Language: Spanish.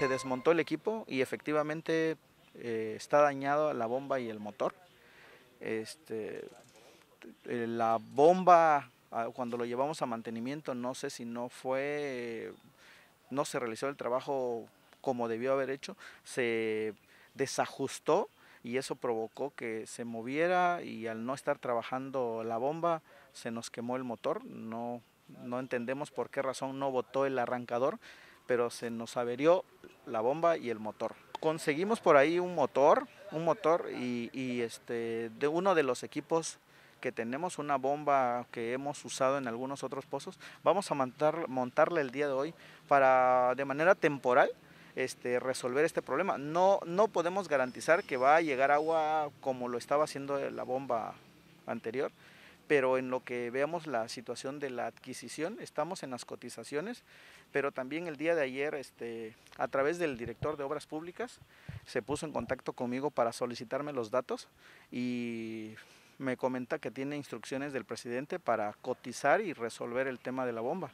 se desmontó el equipo y efectivamente eh, está dañado la bomba y el motor. Este, eh, la bomba, ah, cuando lo llevamos a mantenimiento, no sé si no fue, no se realizó el trabajo como debió haber hecho, se desajustó y eso provocó que se moviera y al no estar trabajando la bomba se nos quemó el motor, no, no entendemos por qué razón no botó el arrancador pero se nos averió la bomba y el motor. Conseguimos por ahí un motor, un motor y, este, de uno de los equipos que tenemos una bomba que hemos usado en algunos otros pozos, vamos a montar, montarla el día de hoy para de manera temporal este, resolver este problema. No, no podemos garantizar que va a llegar agua como lo estaba haciendo la bomba anterior, pero en lo que veamos la situación de la adquisición, estamos en las cotizaciones, pero también el día de ayer, este, a través del director de Obras Públicas, se puso en contacto conmigo para solicitarme los datos y me comenta que tiene instrucciones del presidente para cotizar y resolver el tema de la bomba.